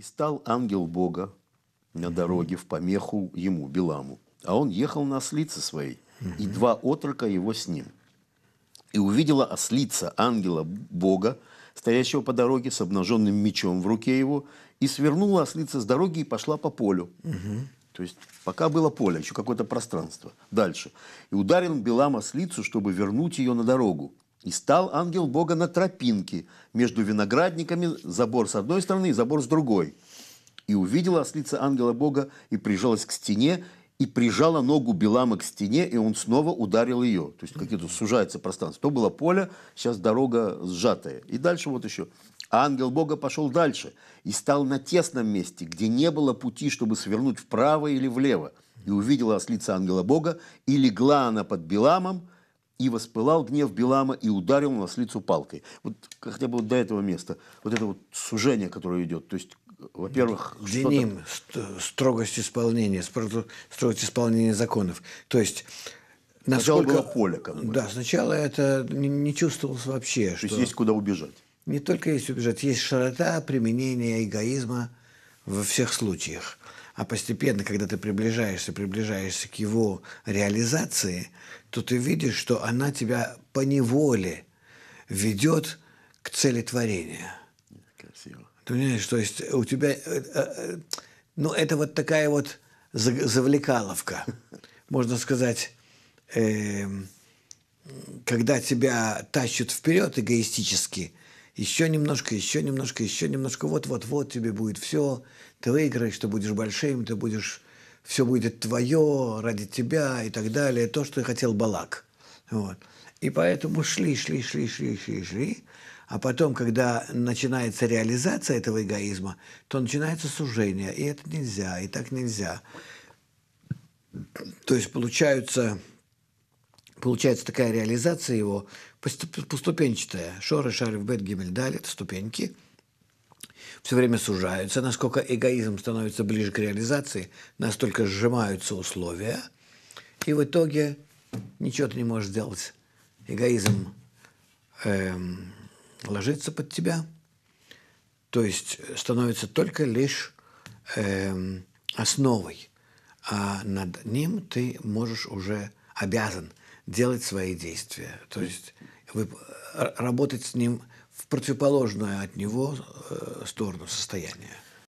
И стал ангел Бога на дороге в помеху ему, Беламу. А он ехал на ослице своей, и два отрока его с ним. И увидела ослица ангела Бога, стоящего по дороге с обнаженным мечом в руке его, и свернула ослица с дороги и пошла по полю. То есть пока было поле, еще какое-то пространство. Дальше. И ударил Белам ослицу, чтобы вернуть ее на дорогу. И стал ангел Бога на тропинке между виноградниками, забор с одной стороны и забор с другой. И увидела ослица ангела Бога и прижалась к стене, и прижала ногу Белама к стене, и он снова ударил ее. То есть какие-то сужается пространство. То было поле, сейчас дорога сжатая. И дальше вот еще. А ангел Бога пошел дальше и стал на тесном месте, где не было пути, чтобы свернуть вправо или влево. И увидела ослица ангела Бога, и легла она под Беламом, и воспылал гнев Белама и ударил на лицо палкой. Вот хотя бы вот до этого места. Вот это вот сужение, которое идет. То есть во-первых, Деним, строгость исполнения, строгость исполнения законов. То есть насколько... Сначала было поле, как бы. Да, сначала это не чувствовалось вообще. То что... есть есть куда убежать. Не только есть убежать, есть широта применения эгоизма во всех случаях. А постепенно, когда ты приближаешься, приближаешься к его реализации, то ты видишь, что она тебя по неволе ведет к цели творения. Красиво. Ты понимаешь, то есть у тебя... Э, э, э, ну, это вот такая вот завлекаловка, можно сказать, э, когда тебя тащат вперед эгоистически – еще немножко, еще немножко, еще немножко, вот-вот-вот тебе будет все, ты выиграешь, ты будешь большим, ты будешь, все будет твое, ради тебя и так далее, то, что хотел Балак. Вот. И поэтому шли, шли, шли, шли, шли, шли, а потом, когда начинается реализация этого эгоизма, то начинается сужение, и это нельзя, и так нельзя. То есть получаются получается такая реализация его поступенчатая. Шоры, шариф, бет, гимель, даль – это ступеньки – все время сужаются, насколько эгоизм становится ближе к реализации, настолько сжимаются условия, и в итоге ничего ты не можешь сделать. Эгоизм эм, ложится под тебя, то есть становится только лишь эм, основой, а над ним ты можешь уже обязан делать свои действия. То есть вы, э, работать с ним в противоположную от него э, сторону состояния.